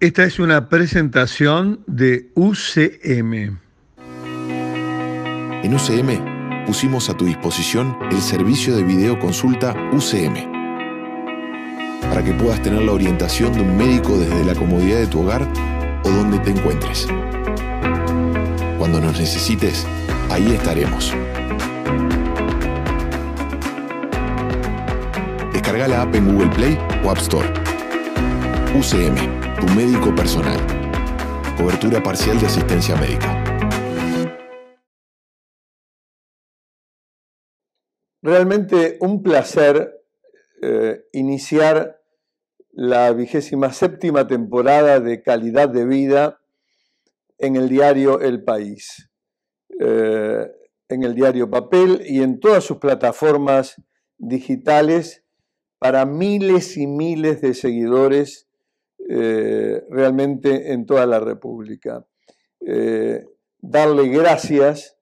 Esta es una presentación de UCM. En UCM pusimos a tu disposición el servicio de videoconsulta UCM para que puedas tener la orientación de un médico desde la comodidad de tu hogar o donde te encuentres. Cuando nos necesites, ahí estaremos. Descarga la app en Google Play o App Store. UCM tu médico personal. Cobertura parcial de asistencia médica. Realmente un placer eh, iniciar la vigésima séptima temporada de Calidad de Vida en el diario El País, eh, en el diario Papel y en todas sus plataformas digitales para miles y miles de seguidores eh, realmente en toda la República. Eh, darle gracias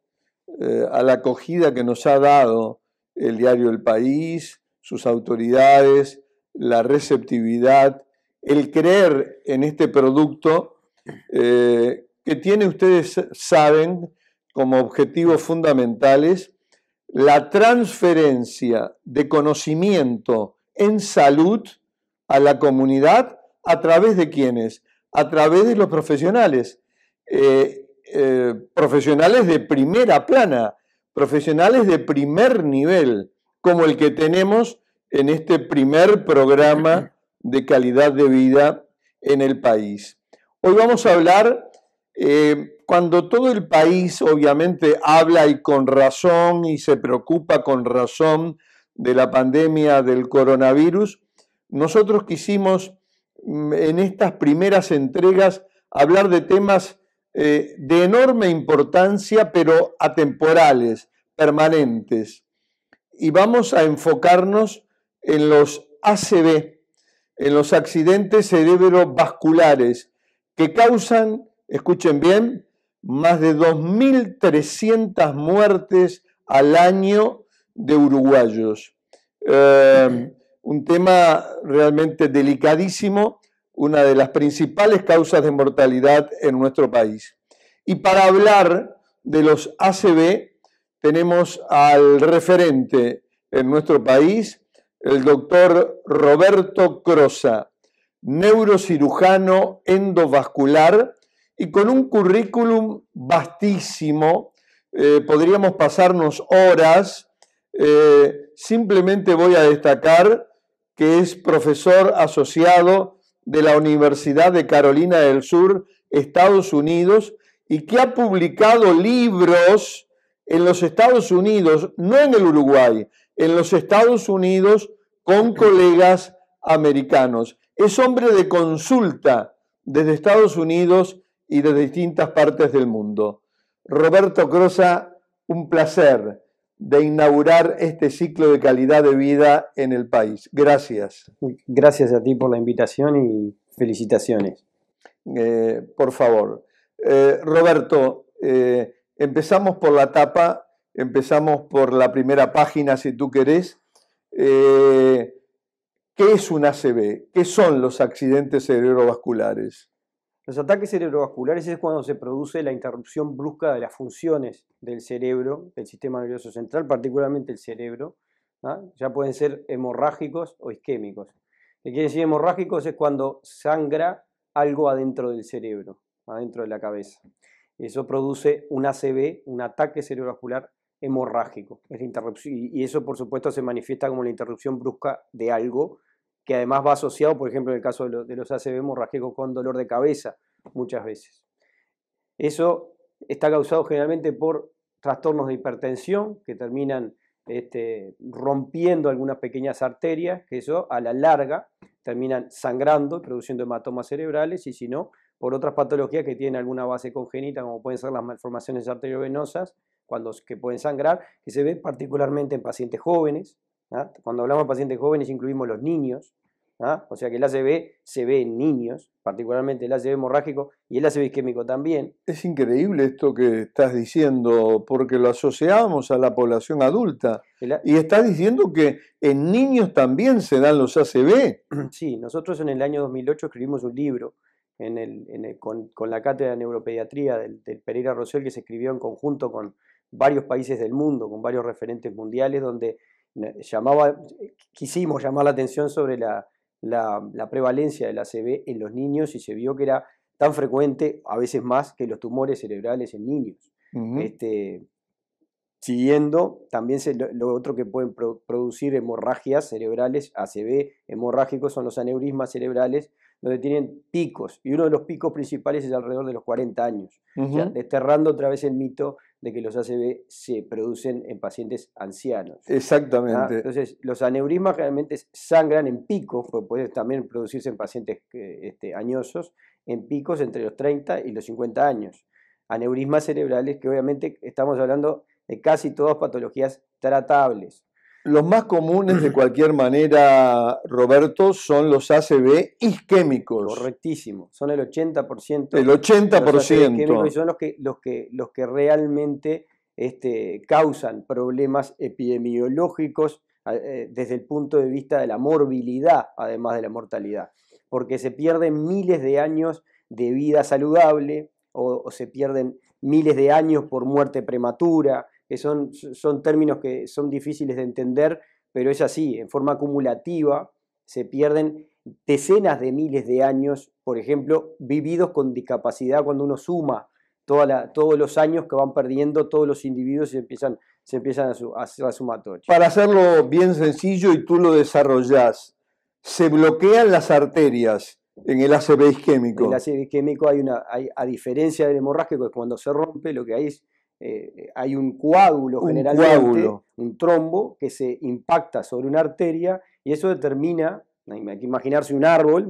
eh, a la acogida que nos ha dado el diario El País, sus autoridades, la receptividad, el creer en este producto que tiene, ustedes saben, como objetivos fundamentales, la transferencia de conocimiento en salud a la comunidad ¿A través de quiénes? A través de los profesionales. Eh, eh, profesionales de primera plana, profesionales de primer nivel, como el que tenemos en este primer programa de calidad de vida en el país. Hoy vamos a hablar, eh, cuando todo el país obviamente habla y con razón y se preocupa con razón de la pandemia del coronavirus, nosotros quisimos Mm, en estas primeras entregas hablar de temas eh, de enorme importancia, pero atemporales, permanentes. Y vamos a enfocarnos en los ACV, en los accidentes cerebrovasculares, que causan, escuchen bien, más de 2.300 muertes al año de uruguayos. Eh, un tema realmente delicadísimo una de las principales causas de mortalidad en nuestro país. Y para hablar de los ACB tenemos al referente en nuestro país, el doctor Roberto Crosa, neurocirujano endovascular y con un currículum vastísimo. Eh, podríamos pasarnos horas. Eh, simplemente voy a destacar que es profesor asociado de la Universidad de Carolina del Sur, Estados Unidos, y que ha publicado libros en los Estados Unidos, no en el Uruguay, en los Estados Unidos con colegas americanos. Es hombre de consulta desde Estados Unidos y de distintas partes del mundo. Roberto Crosa, un placer de inaugurar este ciclo de calidad de vida en el país. Gracias. Gracias a ti por la invitación y felicitaciones. Eh, por favor. Eh, Roberto, eh, empezamos por la tapa, empezamos por la primera página, si tú querés. ¿Qué es un ACV? ¿Qué son los accidentes cerebrovasculares? Los ataques cerebrovasculares es cuando se produce la interrupción brusca de las funciones del cerebro, del sistema nervioso central, particularmente el cerebro. ¿ah? Ya pueden ser hemorrágicos o isquémicos. ¿Qué quiere decir hemorrágicos? Es cuando sangra algo adentro del cerebro, adentro de la cabeza. Eso produce un ACV, un ataque cerebrovascular hemorrágico. Es interrupción, y eso, por supuesto, se manifiesta como la interrupción brusca de algo que además va asociado, por ejemplo, en el caso de, los, de los ACV hemorragicos con dolor de cabeza muchas veces. Eso está causado generalmente por trastornos de hipertensión que terminan este, rompiendo algunas pequeñas arterias, que eso a la larga terminan sangrando, produciendo hematomas cerebrales, y si no, por otras patologías que tienen alguna base congénita, como pueden ser las malformaciones arteriovenosas, cuando, que pueden sangrar, que se ve particularmente en pacientes jóvenes, ¿ah? Cuando hablamos de pacientes jóvenes incluimos los niños, ¿ah? o sea que el ACV se ve en niños, particularmente el ACV hemorrágico y el ACV isquémico también. Es increíble esto que estás diciendo, porque lo asociamos a la población adulta. Y estás diciendo que en niños también se dan los ACV. Sí, nosotros en el año 2008 escribimos un libro con, la cátedra de neuropediatría del, Pereira Rosell que se escribió en conjunto con varios países del mundo, con varios referentes mundiales, donde eh, quisimos llamar la atención sobre la, prevalencia de la CB en los niños y se vio que era tan frecuente, a veces más, que los tumores cerebrales en niños. Este, siguiendo, también lo, otro que pueden producir hemorragias cerebrales, ACB hemorrágicos, son los aneurismas cerebrales, donde tienen picos, y uno de los picos principales es alrededor de los 40 años, desterrando otra vez el mito de que los ACV se producen en pacientes ancianos. Exactamente. ¿Ah? Entonces, los aneurismas realmente sangran en picos, porque pueden también producirse en pacientes este, añosos, en picos entre los 30 y los 50 años. Aneurismas cerebrales que obviamente estamos hablando de casi todas patologías tratables. Los más comunes de cualquier manera, Roberto, son los ACV isquémicos. Correctísimo, son el 80%. El 80%. y son los que, los que, realmente este, causan problemas epidemiológicos eh, desde el punto de vista de la morbilidad, además de la mortalidad, porque se pierden miles de años de vida saludable o se pierden miles de años por muerte prematura que son, son términos que son difíciles de entender, pero es así, en forma acumulativa se pierden decenas de miles de años, por ejemplo, vividos con discapacidad cuando uno suma todos los años que van perdiendo todos los individuos y empiezan, se empiezan a, su, a, sumatoria. Para hacerlo bien sencillo y tú lo desarrollas se bloquean las arterias en el ACP isquémico. En el ACB isquémico hay una, a diferencia del hemorrágico, es cuando se rompe, lo que hay es eh, eh, hay un coágulo generalmente, un trombo que se impacta sobre una arteria y eso determina, hay que imaginarse un árbol,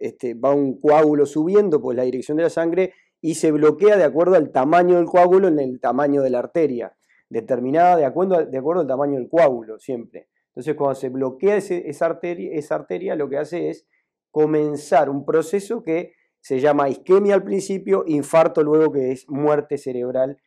este, va, un coágulo subiendo por la dirección de la sangre y se bloquea de acuerdo al tamaño del coágulo en el tamaño de la arteria, determinada de acuerdo, de acuerdo al tamaño del coágulo siempre. Entonces cuando se bloquea esa, arteria, esa arteria lo que hace es comenzar un proceso que se llama isquemia al principio, infarto luego que es muerte cerebral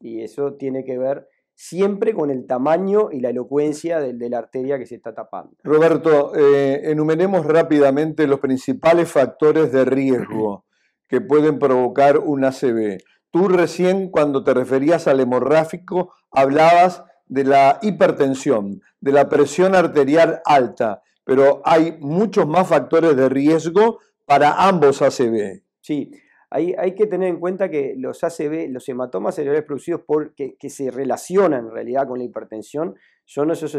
y eso tiene que ver siempre con el tamaño y la elocuencia de, la arteria que se está tapando. Roberto, eh, enumeremos rápidamente los principales factores de riesgo que pueden provocar un ACV. Tú recién cuando te referías al hemorráfico, hablabas de la hipertensión, de la presión arterial alta, pero hay muchos más factores de riesgo para ambos ACV. Sí, hay, hay que tener en cuenta que los ACV, los hematomas cerebrales producidos que, se relacionan en realidad con la hipertensión, son esos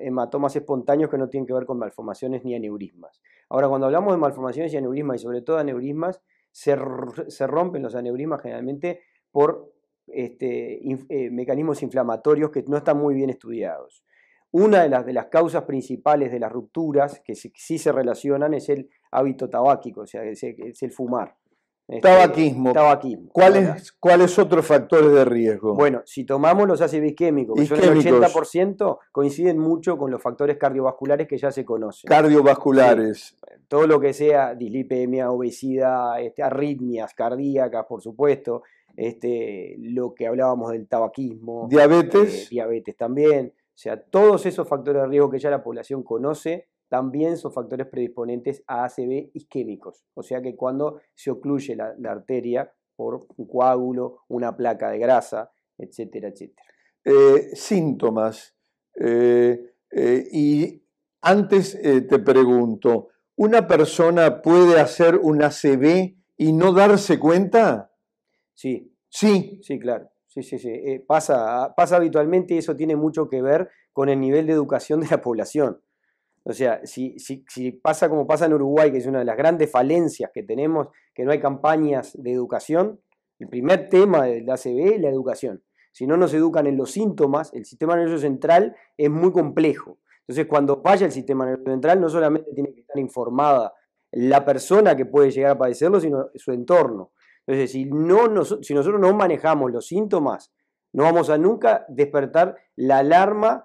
hematomas espontáneos que no tienen que ver con malformaciones ni aneurismas. Ahora, cuando hablamos de malformaciones y aneurismas, y sobre todo aneurismas, se, rompen los aneurismas generalmente por este, eh, mecanismos inflamatorios que no están muy bien estudiados. Una de las, de las causas principales de las rupturas que sí, se relacionan es el hábito tabáquico, o sea, es, el fumar. Este, tabaquismo. ¿Cuáles, ¿Cuáles otros factores de riesgo? Bueno, si tomamos los ácidos isquémicos, que son el 80%, coinciden mucho con los factores cardiovasculares que ya se conocen. Cardiovasculares. Todo lo que sea dislipemia, obesidad, este, arritmias cardíacas, por supuesto. Este, lo que hablábamos del tabaquismo. Diabetes. Eh, diabetes también. O sea, todos esos factores de riesgo que ya la población conoce también son factores predisponentes a ACB isquémicos. O sea que cuando se ocluye la, arteria por un coágulo, una placa de grasa, etcétera, etcétera. Eh, síntomas. Eh, eh, y antes te pregunto, ¿una persona puede hacer un ACB y no darse cuenta? Sí. Sí. Sí, claro. Sí, sí, sí. Eh, pasa, pasa habitualmente y eso tiene mucho que ver con el nivel de educación de la población. O sea, si, pasa como pasa en Uruguay, que es una de las grandes falencias que tenemos, que no hay campañas de educación, el primer tema del la ACB es la educación. Si no nos educan en los síntomas, el sistema nervioso central es muy complejo. Entonces, cuando falla el sistema nervioso central, no solamente tiene que estar informada la persona que puede llegar a padecerlo, sino su entorno. Entonces, si, nosotros no manejamos los síntomas, no vamos a nunca despertar la alarma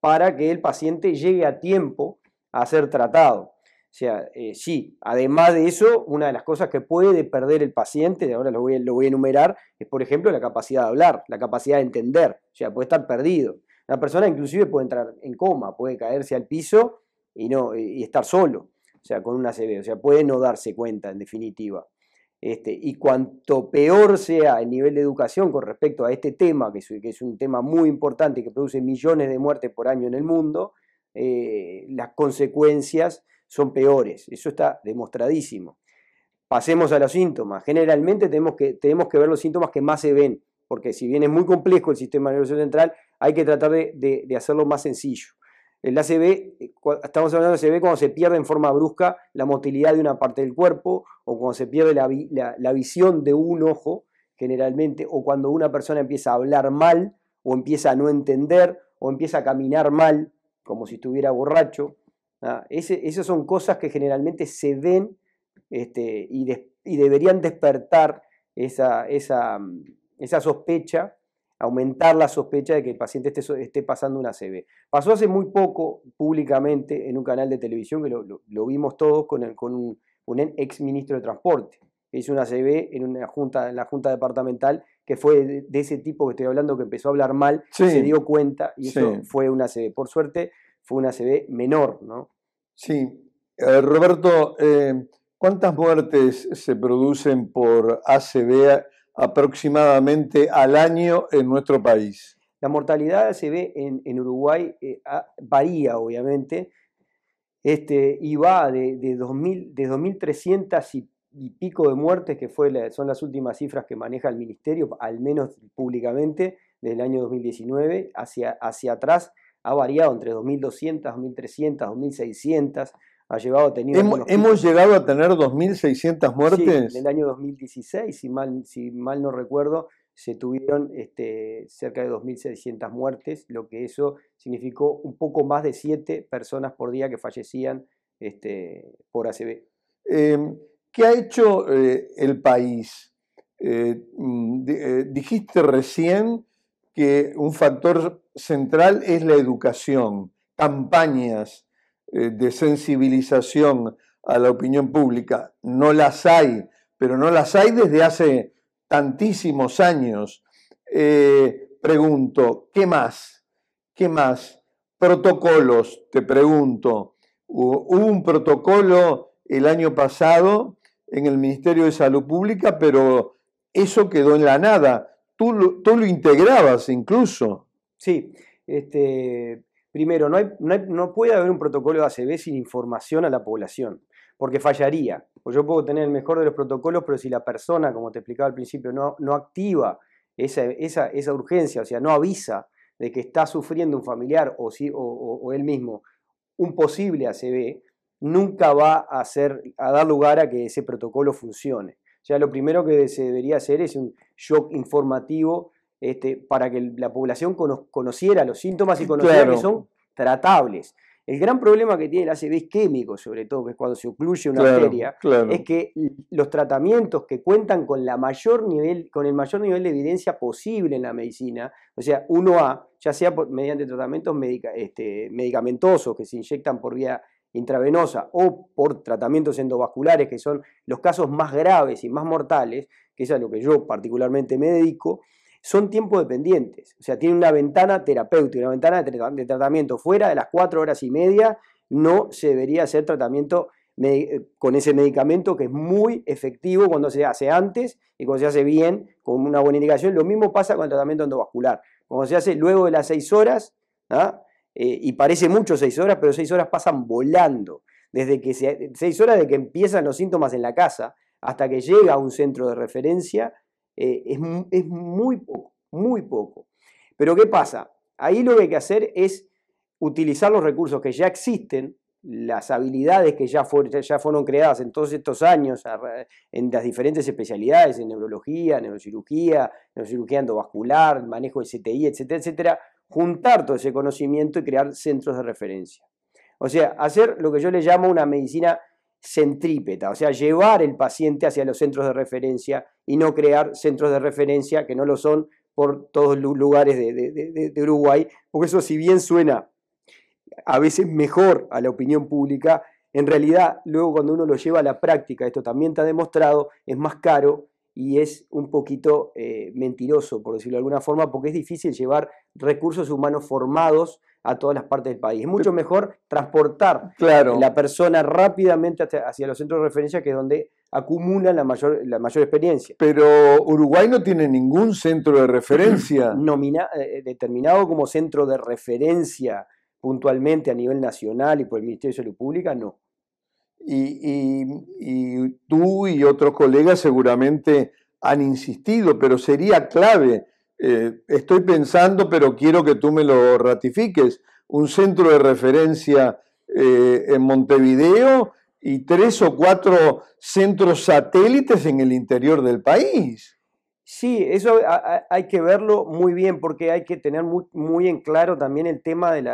para que el paciente llegue a tiempo a ser tratado. O sea, eh, sí, además de eso, una de las cosas que puede perder el paciente, y ahora lo voy, a enumerar, es por ejemplo la capacidad de hablar, la capacidad de entender, o sea, puede estar perdido. La persona inclusive puede entrar en coma, puede caerse al piso y, no, y estar solo, o sea, con una CV, o sea, puede no darse cuenta en definitiva. Este, y cuanto peor sea el nivel de educación con respecto a este tema, que es, un tema muy importante y que produce millones de muertes por año en el mundo, eh, las consecuencias son peores. Eso está demostradísimo. Pasemos a los síntomas. Generalmente tenemos que, tenemos que ver los síntomas que más se ven, porque si bien es muy complejo el sistema nervioso central, hay que tratar de hacerlo más sencillo. El ACV, eh, estamos hablando de ACV cuando se pierde en forma brusca la motilidad de una parte del cuerpo o cuando se pierde la, visión de un ojo generalmente o cuando una persona empieza a hablar mal o empieza a no entender o empieza a caminar mal como si estuviera borracho. ¿ah? esas son cosas que generalmente se ven este, y, deberían despertar esa sospecha aumentar la sospecha de que el paciente esté, esté pasando una C.V. Pasó hace muy poco públicamente en un canal de televisión que lo, vimos todos con, con un, ex ministro de Transporte. Hizo una C.V. en, una junta, en la Junta Departamental que fue de, ese tipo que estoy hablando que empezó a hablar mal, se dio cuenta y eso fue una C.V. Por suerte fue una C.V. menor, ¿no? Sí. Roberto, eh, ¿cuántas muertes se producen por ACB aproximadamente al año en nuestro país. La mortalidad se ve en, Uruguay, eh, varía obviamente, este, y va de, de, 2.300 y, pico de muertes, que fue son las últimas cifras que maneja el Ministerio, al menos públicamente, del año 2019, hacia, hacia atrás ha variado entre 2.200, 2.300, 2.600 ha llevado a tener... ¿Hemos, llegado a tener 2.600 muertes? en el año 2016, si mal, si mal no recuerdo, se tuvieron este, cerca de 2.600 muertes, lo que eso significó un poco más de 7 personas por día que fallecían este, por ACV. Em, ¿Qué ha hecho eh, el país? Eh, mm, eh, dijiste recién que un factor central es la educación, campañas, eh, de sensibilización a la opinión pública. No las hay, pero no las hay desde hace tantísimos años. Eh, pregunto, ¿qué más? ¿Qué más? Protocolos, te pregunto. Hubo un protocolo el año pasado en el Ministerio de Salud Pública, pero eso quedó en la nada. Tú, tú lo integrabas incluso. Sí, este, Primero, no, puede haber un protocolo de ACB sin información a la población, porque fallaría. Pues yo puedo tener el mejor de los protocolos, pero si la persona, como te explicaba al principio, no, activa esa, urgencia, o sea, no avisa de que está sufriendo un familiar o, él mismo un posible ACB, nunca va a, hacer, a dar lugar a que ese protocolo funcione. O sea, lo primero que se debería hacer es un shock informativo este, para que la población conociera los síntomas y conociera que son tratables. El gran problema que tiene el ACV químico, sobre todo, que es cuando se ocluye una arteria, es que los tratamientos que cuentan con, el mayor nivel de evidencia posible en la medicina, o sea, 1A, ya sea mediante tratamientos este, medicamentosos que se inyectan por vía intravenosa o por tratamientos endovasculares, que son los casos más graves y más mortales, que es a lo que yo particularmente me dedico, son tiempo dependientes, o sea, tiene una ventana terapéutica, una ventana de tratamiento fuera de las cuatro horas y media, no se debería hacer tratamiento eh, con ese medicamento que es muy efectivo cuando se hace antes y cuando se hace bien, con una buena indicación. Lo mismo pasa con el tratamiento endovascular. Cuando se hace luego de las seis horas, ¿ah? eh, y parece mucho seis horas, pero seis horas pasan volando. Desde que seis horas de que empiezan los síntomas en la casa hasta que llega a un centro de referencia, eh, es, muy poco, muy poco. Pero ¿qué pasa? Ahí lo que hay que hacer es utilizar los recursos que ya existen, las habilidades que ya, ya, fueron creadas en todos estos años en las diferentes especialidades, en neurología, neurocirugía, neurocirugía endovascular, manejo de CTI, etcétera, etcétera, juntar todo ese conocimiento y crear centros de referencia. O sea, hacer lo que yo le llamo una medicina centrípeta, o sea, llevar el paciente hacia los centros de referencia y no crear centros de referencia que no lo son por todos los lugares de, Uruguay, porque eso si bien suena a veces mejor a la opinión pública, en realidad luego cuando uno lo lleva a la práctica, esto también está demostrado, es más caro y es un poquito eh, mentiroso, por decirlo de alguna forma, porque es difícil llevar recursos humanos formados a todas las partes del país. Es mucho mejor transportar la persona rápidamente hacia, los centros de referencia, que es donde acumula la mayor, la mayor experiencia. Pero Uruguay no tiene ningún centro de referencia. Nomina, eh, eh, determinado como centro de referencia puntualmente a nivel nacional y por el Ministerio de Salud Pública, no. y tú y otros colegas seguramente han insistido, pero sería clave eh, estoy pensando, pero quiero que tú me lo ratifiques, un centro de referencia eh, en Montevideo y tres o cuatro centros satélites en el interior del país. Sí, eso hay que verlo muy bien porque hay que tener muy, en claro también el tema del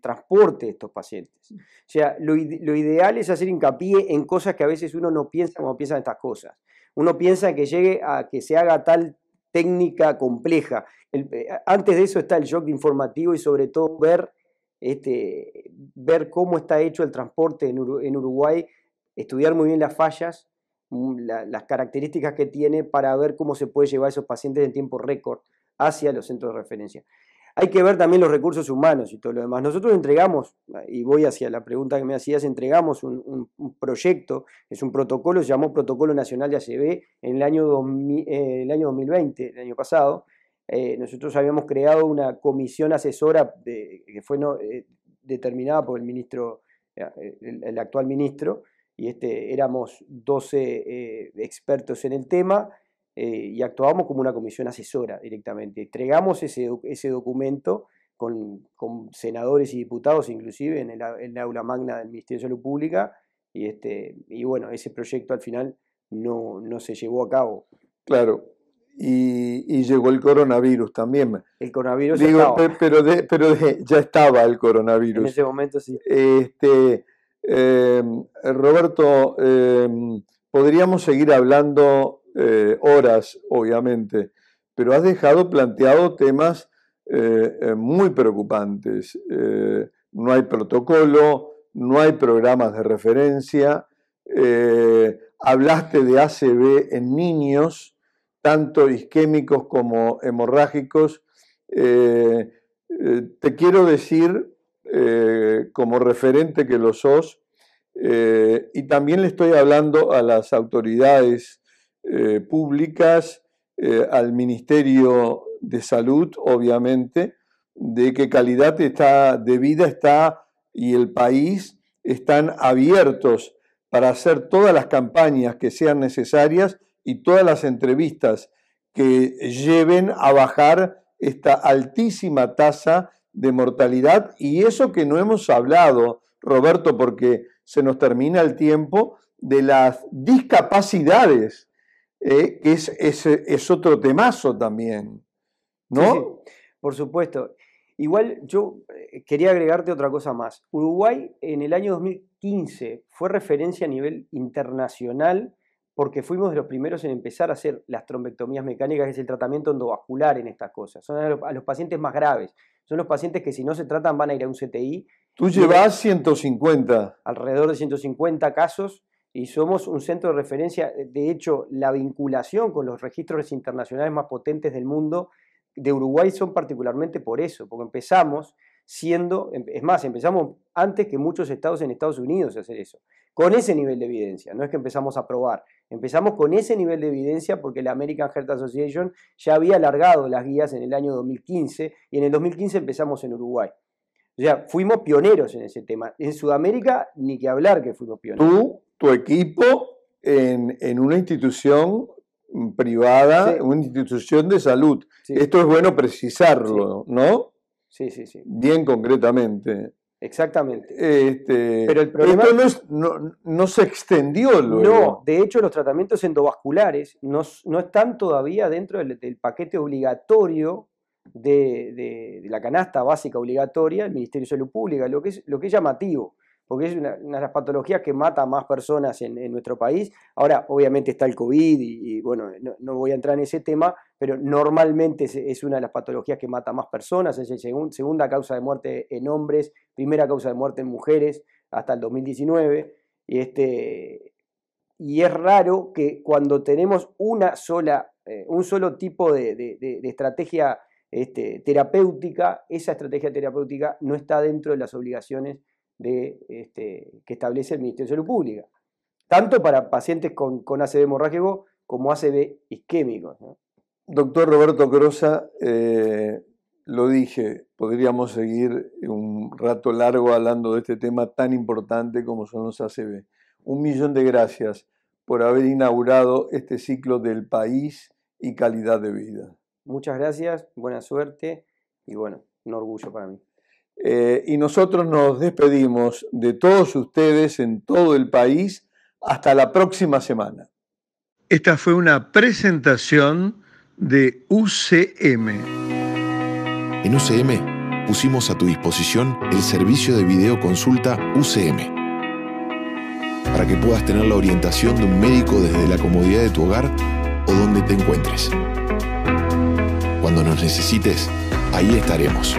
transporte de estos pacientes. O sea, lo, lo, ideal es hacer hincapié en cosas que a veces uno no piensa como piensan estas cosas. Uno piensa que llegue a que se haga tal técnica compleja. Eh, antes de eso está el shock informativo y sobre todo ver, este, ver cómo está hecho el transporte en, Uruguay, estudiar muy bien las fallas, mm, las características que tiene para ver cómo se puede llevar a esos pacientes en tiempo récord hacia los centros de referencia. Hay que ver también los recursos humanos y todo lo demás. Nosotros entregamos, y voy hacia la pregunta que me hacías, entregamos un, proyecto, es un protocolo, se llamó Protocolo Nacional de ACB en el año, eh, el 2020, el año pasado. Eh, nosotros habíamos creado una comisión asesora de, que fue eh, determinada por el ministro, el, actual ministro, y este, éramos 12 expertos en el tema eh, y actuábamos como una comisión asesora directamente. Entregamos ese, documento con, senadores y diputados, inclusive en el, aula magna del Ministerio de Salud Pública, y, este, y bueno, ese proyecto al final no, se llevó a cabo. Claro, y, llegó el coronavirus también. El coronavirus pero, pero ya estaba el coronavirus. En ese momento sí. Este, eh, Roberto, eh, podríamos seguir hablando eh, horas, obviamente, pero has dejado planteado temas eh, eh, muy preocupantes. no hay protocolo, no hay programas de referencia. hablaste de ACB en niños, tanto isquémicos como hemorrágicos. te quiero decir, como referente que lo sos, y también le estoy hablando a las autoridades eh, públicas, eh, al Ministerio de Salud, obviamente, de qué calidad está, de vida está y el país están abiertos para hacer todas las campañas que sean necesarias y todas las entrevistas que lleven a bajar esta altísima tasa de mortalidad y eso que no hemos hablado, Roberto, porque se nos termina el tiempo, de las discapacidades eh, es, es, otro temazo también, ¿no? Por supuesto. Igual yo eh, quería agregarte otra cosa más. Uruguay en el año 2015 fue referencia a nivel internacional porque fuimos de los primeros en empezar a hacer las trombectomías mecánicas, que es el tratamiento endovascular en estas cosas. Son los, los pacientes más graves. Son los pacientes que si no se tratan van a ir a un CTI. Tú llevas 150. Alrededor de 150 casos y somos un centro de referencia. De hecho, la vinculación con los registros internacionales más potentes del mundo de Uruguay son particularmente por eso, porque empezamos siendo, em, es más, empezamos antes que muchos estados en Estados Unidos a hacer eso, con ese nivel de evidencia, no es que empezamos a probar, empezamos con ese nivel de evidencia porque la American Heart Association ya había alargado las guías en el año 2015 y en el 2015 empezamos en Uruguay. O sea, fuimos pioneros en ese tema. En Sudamérica, ni que hablar que fuimos pioneros tu equipo en, una institución mm, privada, una institución de salud. Esto es bueno precisarlo, ¿no? Sí, sí, sí. Bien concretamente. Exactamente. Este, Pero el problema no, es, no, no, se extendió luego. No, de hecho los tratamientos endovasculares no, están todavía dentro del, paquete obligatorio de, la canasta básica obligatoria del Ministerio de Salud Pública, lo que es, lo que es llamativo porque es una, de las patologías que mata a más personas en, nuestro país. Ahora, obviamente está el COVID y, bueno, no, voy a entrar en ese tema, pero normalmente es, una de las patologías que mata a más personas, es la segunda causa de muerte en hombres, primera causa de muerte en mujeres hasta el 2019. Este, y, es raro que cuando tenemos una sola, eh, un solo tipo de, estrategia este, terapéutica, esa estrategia terapéutica no está dentro de las obligaciones de, este, que establece el Ministerio de Salud Pública, tanto para pacientes con, con ACV hemorrágico como ACV isquémico Doctor Roberto Crosa, eh, lo dije, podríamos seguir un rato largo hablando de este tema tan importante como son los ACV. Un millón de gracias por haber inaugurado este ciclo del país y calidad de vida. Muchas gracias, buena suerte y bueno, un orgullo para mí. Eh, y nosotros nos despedimos de todos ustedes en todo el país hasta la próxima semana. Esta fue una presentación de UCM. En UCM pusimos a tu disposición el servicio de videoconsulta UCM para que puedas tener la orientación de un médico desde la comodidad de tu hogar o donde te encuentres. Cuando nos necesites, ahí estaremos.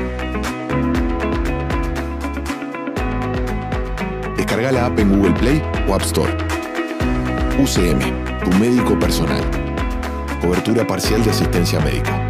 Carga la app en Google Play o App Store. UCM, tu médico personal. Cobertura parcial de asistencia médica.